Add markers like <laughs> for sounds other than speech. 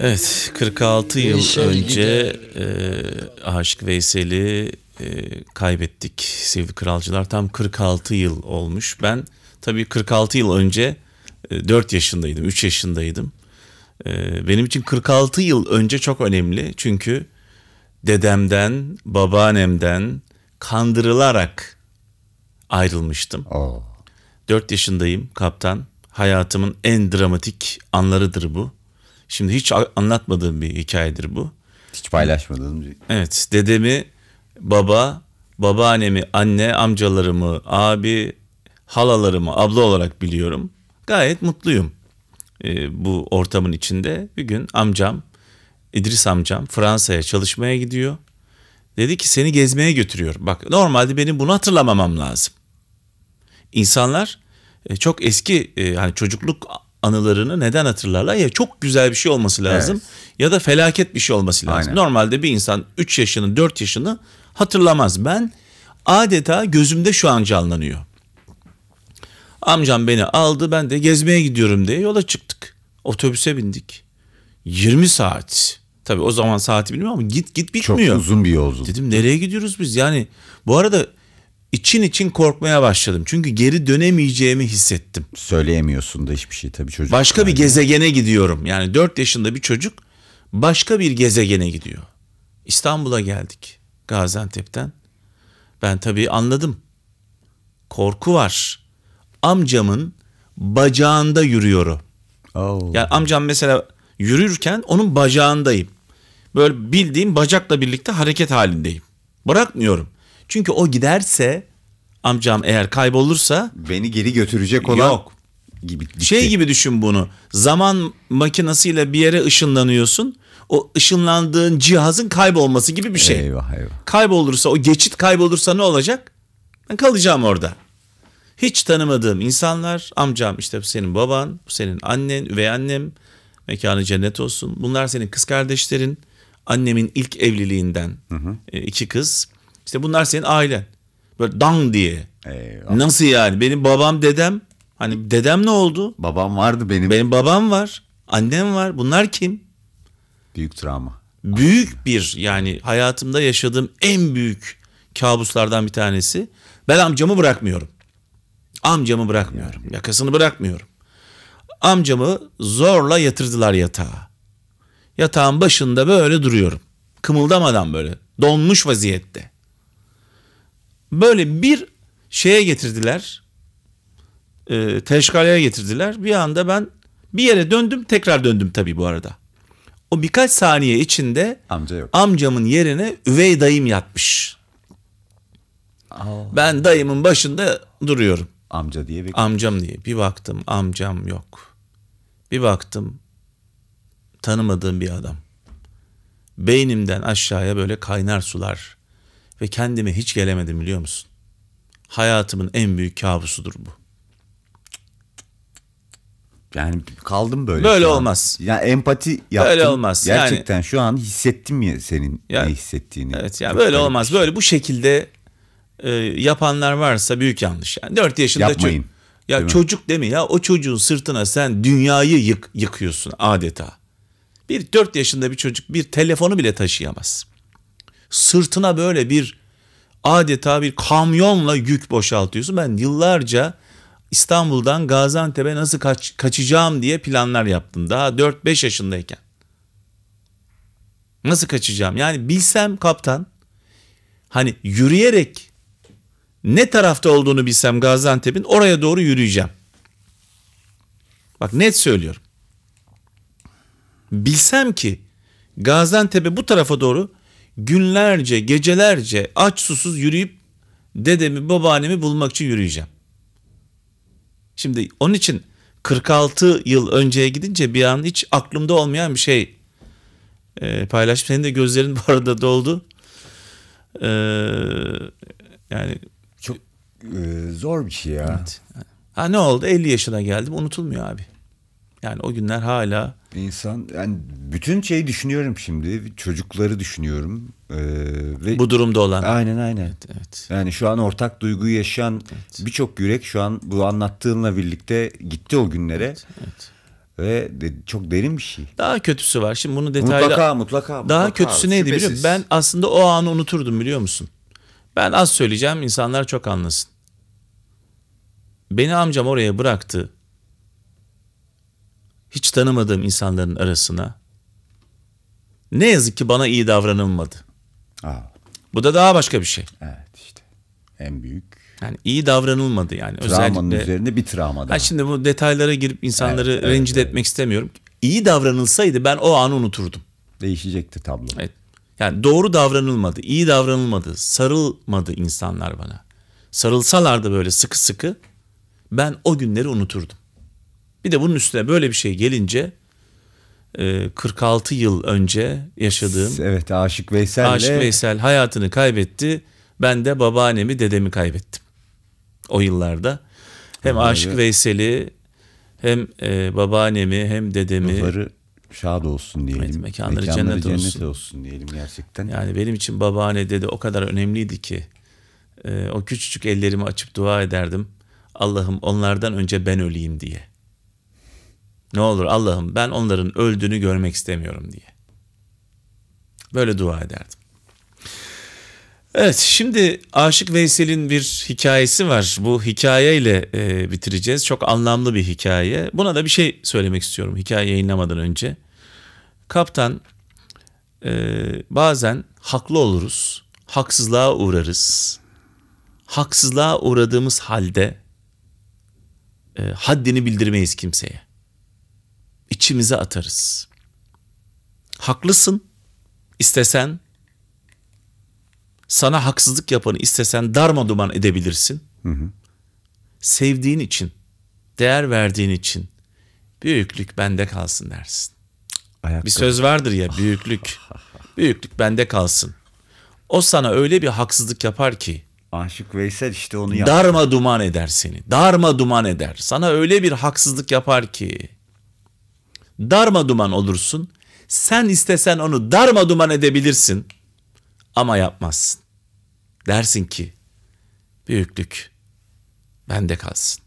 Evet 46 yıl şey önce e, Aşık Veysel'i e, kaybettik sevgili kralcılar. Tam 46 yıl olmuş. Ben tabii 46 yıl önce e, 4 yaşındaydım, 3 yaşındaydım. E, benim için 46 yıl önce çok önemli. Çünkü dedemden, babaannemden kandırılarak ayrılmıştım. Oh. 4 yaşındayım kaptan. Hayatımın en dramatik anlarıdır bu. Şimdi hiç anlatmadığım bir hikayedir bu. Hiç paylaşmadığım bir Evet dedemi, baba, babaannemi, anne, amcalarımı, abi, halalarımı abla olarak biliyorum. Gayet mutluyum e, bu ortamın içinde. Bir gün amcam, İdris amcam Fransa'ya çalışmaya gidiyor. Dedi ki seni gezmeye götürüyor. Bak normalde benim bunu hatırlamamam lazım. İnsanlar e, çok eski e, hani çocukluk anılarını neden hatırlarlar? Ya çok güzel bir şey olması lazım evet. ya da felaket bir şey olması lazım. Aynen. Normalde bir insan 3 yaşını 4 yaşını hatırlamaz. Ben adeta gözümde şu an canlanıyor. Amcam beni aldı ben de gezmeye gidiyorum diye yola çıktık. Otobüse bindik. 20 saat. Tabii o zaman saati bilmiyorum ama git git bitmiyor. Çok uzun bir yolculuk. Dedim nereye gidiyoruz biz? Yani bu arada için için korkmaya başladım. Çünkü geri dönemeyeceğimi hissettim. Söyleyemiyorsun da hiçbir şey tabii çocuk. Başka bir gezegene gidiyorum. Yani 4 yaşında bir çocuk başka bir gezegene gidiyor. İstanbul'a geldik Gaziantep'ten. Ben tabii anladım. Korku var. Amcamın bacağında yürüyorum. Oh. Yani amcam mesela yürürken onun bacağındayım. Böyle bildiğim bacakla birlikte hareket halindeyim. Bırakmıyorum. Çünkü o giderse amcam eğer kaybolursa beni geri götürecek olan yok. gibi şey gibi düşün bunu. Zaman makinesiyle bir yere ışınlanıyorsun. O ışınlandığın cihazın kaybolması gibi bir şey. Eyvah eyvah. Kaybolursa o geçit kaybolursa ne olacak? Ben kalacağım orada. Hiç tanımadığım insanlar, amcam işte senin baban, bu senin annen, üvey annem, mekanı cennet olsun. Bunlar senin kız kardeşlerin. Annemin ilk evliliğinden hı hı. E, iki kız. İşte bunlar senin ailen. Böyle dang diye. Eyvallah. Nasıl yani? Benim babam, dedem. Hani dedem ne oldu? Babam vardı benim. Benim babam var. Annem var. Bunlar kim? Büyük travma. Büyük Aslında. bir yani hayatımda yaşadığım en büyük kabuslardan bir tanesi. Ben amcamı bırakmıyorum. Amcamı bırakmıyorum. Yani. Yakasını bırakmıyorum. Amcamı zorla yatırdılar yatağa. Yatağın başında böyle duruyorum. Kımıldamadan böyle. Donmuş vaziyette böyle bir şeye getirdiler. E, teşkaleye getirdiler. Bir anda ben bir yere döndüm tekrar döndüm tabii bu arada. O birkaç saniye içinde Amca yok. amcamın yerine üvey dayım yatmış. Aa. Ben dayımın başında duruyorum. Amca diye bir... Amcam diye. Bir baktım amcam yok. Bir baktım tanımadığım bir adam. Beynimden aşağıya böyle kaynar sular ve kendime hiç gelemedim biliyor musun? Hayatımın en büyük kabusudur bu. Yani kaldım böyle. Böyle olmaz. Ya yani empati yaptım. Böyle olmaz. Gerçekten yani, şu an hissettim ya senin ya, ne hissettiğini. Evet ya yani böyle olmaz. Şey. Böyle bu şekilde e, yapanlar varsa büyük yanlış. Yani 4 yaşında Yapmayın. Çocuk, ya değil çocuk deme ya o çocuğun sırtına sen dünyayı yık, yıkıyorsun adeta. Bir 4 yaşında bir çocuk bir telefonu bile taşıyamaz sırtına böyle bir adeta bir kamyonla yük boşaltıyorsun. Ben yıllarca İstanbul'dan Gaziantep'e nasıl kaç, kaçacağım diye planlar yaptım. Daha 4-5 yaşındayken. Nasıl kaçacağım? Yani bilsem kaptan hani yürüyerek ne tarafta olduğunu bilsem Gaziantep'in oraya doğru yürüyeceğim. Bak net söylüyorum. Bilsem ki Gaziantep'e bu tarafa doğru günlerce, gecelerce aç susuz yürüyüp dedemi, babaannemi bulmak için yürüyeceğim. Şimdi onun için 46 yıl önceye gidince bir an hiç aklımda olmayan bir şey e, paylaştım. Senin de gözlerin <laughs> bu arada doldu. E, yani çok e, zor bir şey ya. Evet. Ha ne oldu? 50 yaşına geldim. Unutulmuyor abi. Yani o günler hala insan yani bütün şeyi düşünüyorum şimdi çocukları düşünüyorum ee, ve bu durumda olan aynen aynen evet, evet. yani şu an ortak duyguyu yaşayan evet. birçok yürek şu an bu anlattığınla birlikte gitti o günlere evet, evet. ve de, çok derin bir şey daha kötüsü var şimdi bunu detaylı mutlaka mutlaka, daha kötüsü abi, neydi şüphesiz. biliyor musun? ben aslında o anı unuturdum biliyor musun ben az söyleyeceğim insanlar çok anlasın beni amcam oraya bıraktı hiç tanımadığım insanların arasına ne yazık ki bana iyi davranılmadı. Aa. Bu da daha başka bir şey. Evet işte. En büyük yani iyi davranılmadı yani. Travmanın Özellikle, üzerine bir travma daha. Şimdi bu detaylara girip insanları evet, rencide evet. etmek istemiyorum. İyi davranılsaydı ben o anı unuturdum. Değişecekti tablo. Evet. Yani doğru davranılmadı, iyi davranılmadı, sarılmadı insanlar bana. Sarılsalardı böyle sıkı sıkı ben o günleri unuturdum. Bir de bunun üstüne böyle bir şey gelince 46 e, yıl önce yaşadığım evet Aşık Veysel Aşık Veysel hayatını kaybetti. Ben de babaannemi, dedemi kaybettim. O yıllarda. Hem Anladım. Aşık Veysel'i hem e, babaannemi hem dedemi Ruhları şad olsun diyelim. Evet, mekanları, mekanları cennet, cennet olsun. olsun diyelim gerçekten. Yani benim için babaanne dede o kadar önemliydi ki e, o küçücük ellerimi açıp dua ederdim. Allah'ım onlardan önce ben öleyim diye. Ne olur Allah'ım ben onların öldüğünü görmek istemiyorum diye. Böyle dua ederdim. Evet şimdi Aşık Veysel'in bir hikayesi var. Bu hikayeyle e, bitireceğiz. Çok anlamlı bir hikaye. Buna da bir şey söylemek istiyorum hikaye yayınlamadan önce. Kaptan e, bazen haklı oluruz, haksızlığa uğrarız. Haksızlığa uğradığımız halde e, haddini bildirmeyiz kimseye içimize atarız. Haklısın. istesen sana haksızlık yapanı istesen darma duman edebilirsin. Hı hı. Sevdiğin için, değer verdiğin için büyüklük bende kalsın dersin. Ayakkabı. Bir söz vardır ya büyüklük. <laughs> büyüklük bende kalsın. O sana öyle bir haksızlık yapar ki Aşık Veysel işte onu yaptı. Darma duman eder seni. Darma duman eder. Sana öyle bir haksızlık yapar ki darma duman olursun. Sen istesen onu darma duman edebilirsin ama yapmazsın. Dersin ki büyüklük bende kalsın.